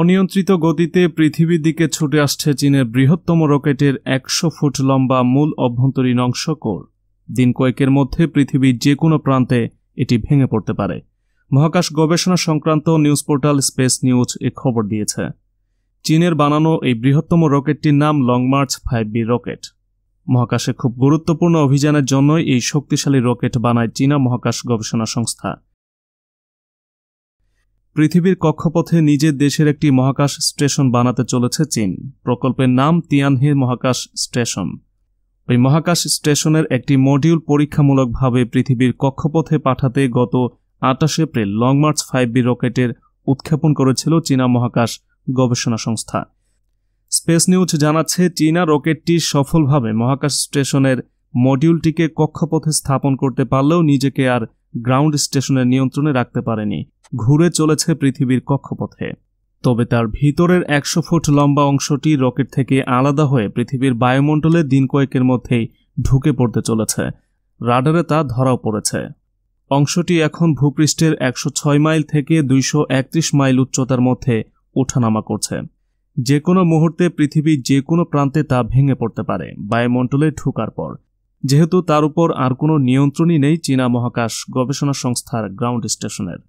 অনিয়ন্ত্রিত গতিতে পৃথিবীর দিকে ছুটে আসছে চীনের বৃহত্তম রকেটের একশো ফুট লম্বা মূল অভ্যন্তরীণ অংশ কোর দিন কয়েকের মধ্যে পৃথিবীর যে কোনো প্রান্তে এটি ভেঙে পড়তে পারে মহাকাশ গবেষণা সংক্রান্ত নিউজ পোর্টাল স্পেস নিউজ এ খবর দিয়েছে চীনের বানানো এই বৃহত্তম রকেটটির নাম Long March five B rocket মহাকাশে খুব গুরুত্বপূর্ণ অভিযানের জন্যই এই শক্তিশালী রকেট বানায় চীনা মহাকাশ গবেষণা সংস্থা পৃথিবীর কক্ষপথে নিজের দেশের একটি মহাকাশ স্টেশন বানাতে চলেছে চীন প্রকল্পের নাম তিয়ানহি মহাকাশ স্টেশন ওই মহাকাশ স্টেশনের একটি মডিউল পরীক্ষামূলকভাবে পৃথিবীর কক্ষপথে পাঠাতে গত আটাশ April Long March five B রকেটের উৎক্ষেপণ করেছিল চীনা মহাকাশ গবেষণা সংস্থা স্পেস নিউজ জানাচ্ছে চীনা রকেটটি সফলভাবে মহাকাশ স্টেশনের মডিউলটিকে কক্ষপথে স্থাপন করতে পারলেও নিজেকে আর গ্রাউন্ড স্টেশনের নিয়ন্ত্রণে রাখতে পারেনি ঘুরে চলেছে পৃথিবীর কক্ষপথে তবে তার ভিতরের একশো ফুট লম্বা অংশটি রকেট থেকে আলাদা হয়ে পৃথিবীর বায়ুমণ্ডলে দিন কয়েকের মধ্যেই ঢুকে পড়তে চলেছে রাডারে তা ধরাও পড়েছে অংশটি এখন ভূপৃষ্ঠের একশো ছয় মাইল থেকে দুইশো মাইল উচ্চতার মধ্যে ওঠানামা করছে যে কোনো মুহূর্তে পৃথিবীর যে কোনো প্রান্তে তা ভেঙে পড়তে পারে বায়ুমণ্ডলে ঢুকার পর যেহেতু তার উপর আর কোনো নিয়ন্ত্রণই নেই চীনা মহাকাশ গবেষণা সংস্থার গ্রাউন্ড স্টেশনের